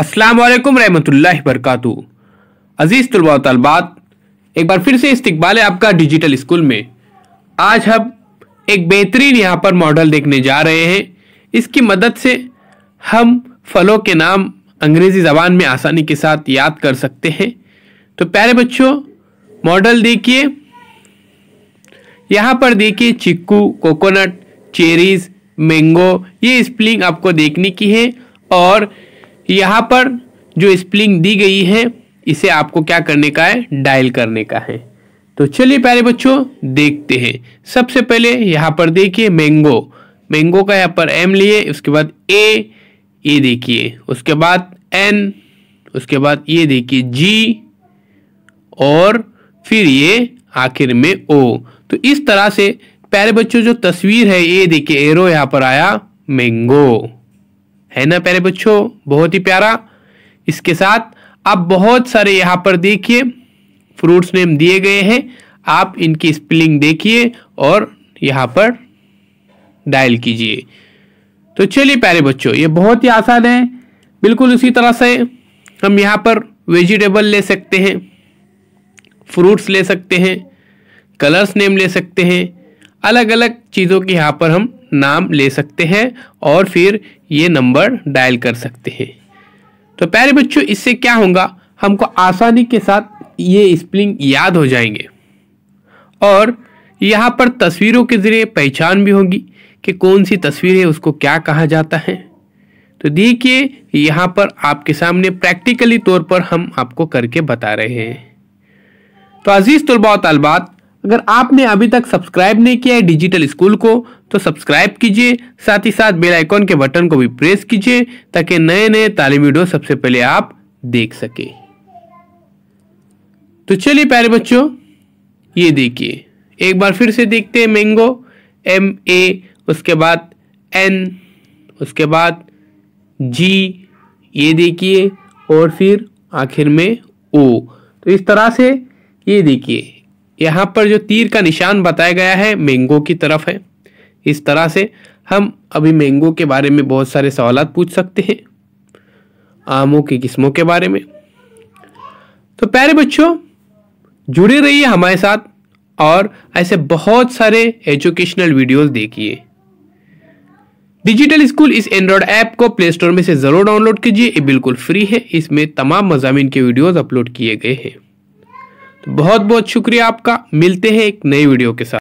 असलकम रहमतुल्ला वरकत अज़ीज़ तलबा तलबात एक बार फिर से इस्तबाल है आपका डिजिटल स्कूल में आज हम एक बेहतरीन यहाँ पर मॉडल देखने जा रहे हैं इसकी मदद से हम फलों के नाम अंग्रेज़ी ज़बान में आसानी के साथ याद कर सकते हैं तो प्यारे बच्चों मॉडल देखिए यहाँ पर देखिए चिक्कू कोकोनट चेरीज़ मैंगो ये स्प्लिंग आपको देखने की है और यहाँ पर जो स्प्लिंग दी गई है इसे आपको क्या करने का है डायल करने का है तो चलिए प्यारे बच्चों देखते हैं सबसे पहले यहाँ पर देखिए मैंगो मैंगो का यहाँ पर एम लिए उसके बाद ए ये देखिए उसके बाद एन उसके बाद ये देखिए जी और फिर ये आखिर में ओ तो इस तरह से प्यारे बच्चों जो तस्वीर है ये देखिए एरो यहाँ पर आया मैंगो है ना प्यारे बच्चों बहुत ही प्यारा इसके साथ आप बहुत सारे यहाँ पर देखिए फ्रूट्स नेम दिए गए हैं आप इनकी स्पेलिंग देखिए और यहाँ पर डायल कीजिए तो चलिए प्यारे बच्चों ये बहुत ही आसान है बिल्कुल उसी तरह से हम यहाँ पर वेजिटेबल ले सकते हैं फ्रूट्स ले सकते हैं कलर्स नेम ले सकते हैं अलग अलग चीज़ों के यहाँ पर हम नाम ले सकते हैं और फिर ये नंबर डायल कर सकते हैं तो प्यारे बच्चों इससे क्या होगा हमको आसानी के साथ ये स्प्लिंग याद हो जाएंगे और यहाँ पर तस्वीरों के ज़रिए पहचान भी होगी कि कौन सी तस्वीर है उसको क्या कहा जाता है तो देखिए यहाँ पर आपके सामने प्रैक्टिकली तौर पर हम आपको करके बता रहे हैं तो अज़ीज़ तलबा तलबात अगर आपने अभी तक सब्सक्राइब नहीं किया है डिजिटल स्कूल को तो सब्सक्राइब कीजिए साथ ही साथ बेल आइकॉन के बटन को भी प्रेस कीजिए ताकि नए नए तालीम वीडियो सबसे पहले आप देख सकें तो चलिए प्यारे बच्चों ये देखिए एक बार फिर से देखते हैं मैंगो एम ए उसके बाद एन उसके बाद जी ये देखिए और फिर आखिर में ओ तो इस तरह से ये देखिए यहाँ पर जो तीर का निशान बताया गया है मैंगो की तरफ है इस तरह से हम अभी मैंगो के बारे में बहुत सारे सवाल पूछ सकते हैं आमों की किस्मों के बारे में तो प्यारे बच्चों जुड़े रहिए हमारे साथ और ऐसे बहुत सारे एजुकेशनल वीडियोस देखिए डिजिटल स्कूल इस एंड्रॉयड ऐप को प्ले स्टोर में से ज़रूर डाउनलोड कीजिए ये बिल्कुल फ्री है इसमें तमाम मजामिन के वीडियोस अपलोड किए गए हैं तो बहुत बहुत शुक्रिया आपका मिलते हैं एक नई वीडियो के साथ